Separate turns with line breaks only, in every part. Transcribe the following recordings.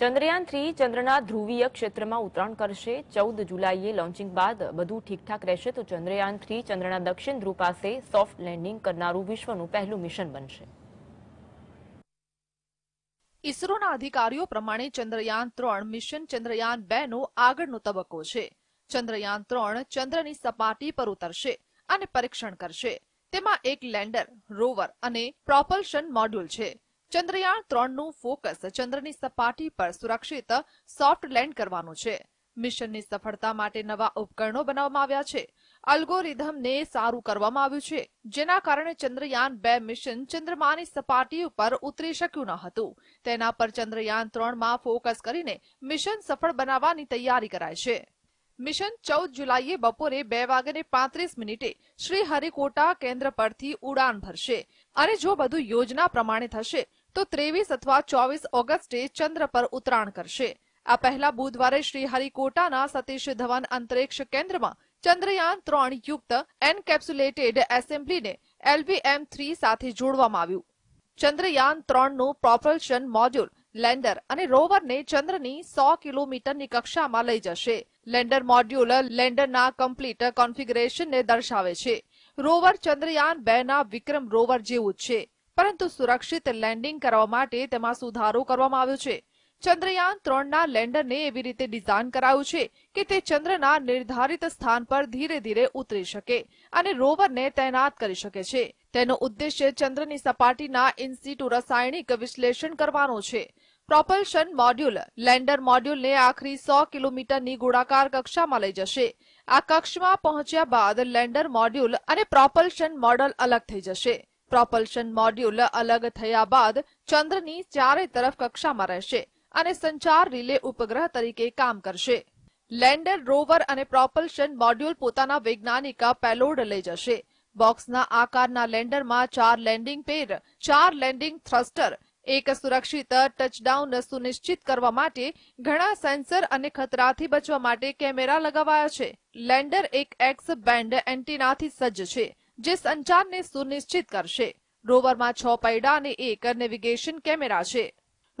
Chandrayaan three ચંદ્રના ધ્રુવીય ક્ષેત્રમાં ઉતરાણ કરશે ચૌદ જુલાઈએ લોન્ચિંગ બાદ બધું ઠીકઠાક રહેશે તો ચંદ્રયાન થ્રી ચંદ્રના દક્ષિણ ધ્રુવ પાસે સોફ્ટ લેન્ડિંગ કરનારું વિશ્વનું પહેલું મિશન બનશે ઇસરોના અધિકારીઓ પ્રમાણે ચંદ્રયાન ત્રણ મિશન ચંદ્રયાન બે નો આગળનો તબક્કો છે ચંદ્રયાન ત્રણ ચંદ્રની સપાટી પર ઉતરશે અને પરીક્ષણ કરશે તેમાં એક લેન્ડર રોવર અને પ્રોપલ્શન મોડ્યુલ છે ચંદ્રયાન ત્રણનું ફોકસ ચંદ્રની સપાટી પર સુરક્ષિત સોફ્ટ લેન્ડ કરવાનું છે મિશનની સફળતા માટે નવા ઉપકરણો બનાવવામાં આવ્યા છે અલ્ગોરિધમને સારું કરવામાં આવ્યું છે જેના કારણે ચંદ્રયાન બે મિશન ચંદ્રમાની સપાટી ઉપર ઉતરી શક્યું ન હતું તેના પર ચંદ્રયાન ત્રણમાં ફોકસ કરીને મિશન સફળ બનાવવાની તૈયારી કરાય છે મિશન ચૌદ જુલાઈએ બપોરે બે વાગ્યે પાંત્રીસ મિનિટે શ્રી હરિકોટા કેન્દ્ર પરથી ઉડાન ભરશે અને જો બધું યોજના પ્રમાણે થશે તો ત્રેવીસ અથવા ચોવીસ ઓગસ્ટે ચંદ્ર પર ઉતરાણ કરશે આ પહેલા બુધવારે શ્રીહરિકોટાના સતીશ ધવન અંતરિક્ષ કેન્દ્રમાં ચંદ્રયાન ત્રણ યુક્ત એનકેપ્સ્યુલેટેડ એસેમ્બલીને એલવીએમ થ્રી સાથે જોડવામાં આવ્યું ચંદ્રયાન ત્રણનું પ્રોપલ્શન મોડ્યુલ લેન્ડર અને રોવરને ચંદ્રની સો કિલોમીટરની કક્ષામાં લઈ જશે લેન્ડર મોડ્યુલ લેન્ડરના કમ્પ્લીટ કોન્ફિગરેશનને દર્શાવે છે રોવર ચંદ્રયાન બે ના વિક્રમ રોવર જેવું જ છે પરંતુ સુરક્ષિત લેન્ડિંગ કરવા માટે તેમાં સુધારો કરવામાં આવ્યો છે ચંદ્રયાન ત્રણના લેન્ડરને એવી રીતે ડિઝાઇન કરાયું છે કે તે ચંદ્રના નિર્ધારિત સ્થાન પર ધીરે ધીરે ઉતરી શકે અને રોવરને તૈનાત કરી શકે છે તેનો ઉદ્દેશ્ય ચંદ્રની સપાટીના ઇન્સિટુ રસાયણિક વિશ્લેષણ કરવાનો છે પ્રોપલ્શન મોડ્યુલ લેન્ડર મોડ્યુલને આખરી સો કિલોમીટરની ગોળાકાર કક્ષામાં લઈ જશે આ કક્ષમાં પહોંચ્યા બાદ લેન્ડર મોડ્યુલ અને પ્રોપલ્શન મોડલ અલગ થઈ જશે પ્રોપલ્શન મોડ્યુલ અલગ થયા બાદ ચંદ્રની ચારે તરફ કક્ષામાં રહેશે અને સંચાર રિલે ઉપગ્રહ તરીકે કામ કરશે લેન્ડર રોવર અને પ્રોપલ્શન મોડ્યુલ પોતાના વૈજ્ઞાનિક પેલોડ લઈ જશે બોક્સના આકારના લેન્ડરમાં ચાર લેન્ડિંગ પેર ચાર લેન્ડિંગ થ્રસ્ટર એક સુરક્ષિત ટચડાઉન સુનિશ્ચિત કરવા માટે ઘણા સેન્સર અને ખતરાથી બચવા માટે કેમેરા લગાવાયા છે લેન્ડર એક એક્સ બેન્ડ એન્ટીનાથી સજ્જ છે જે સંચારને સુનિશ્ચિત કરશે રોવરમાં છ પૈડા અને એક નેવિગેશન કેમેરા છે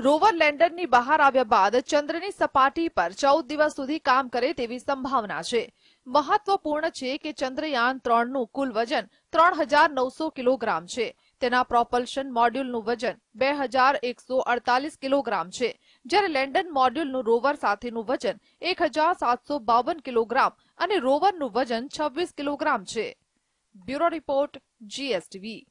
રોવર લેન્ડરની બહાર આવ્યા બાદ ચંદ્રની સપાટી પર ચૌદ દિવસ સુધી કામ કરે તેવી સંભાવના છે મહત્વપૂર્ણ છે કે ચંદ્રયાન ત્રણનું કુલ વજન ત્રણ હજાર નવસો કિલોગ્રામ છે તેના પ્રોપલ્શન મોડ્યુલનું વજન બે હજાર એકસો અડતાલીસ કિલોગ્રામ છે જ્યારે લેન્ડન મોડ્યુલનું રોવર સાથેનું વજન એક હજાર સાતસો બાવન કિલોગ્રામ અને રોવરનું વજન છવ્વીસ કિલોગ્રામ છે Bureau Report GSTV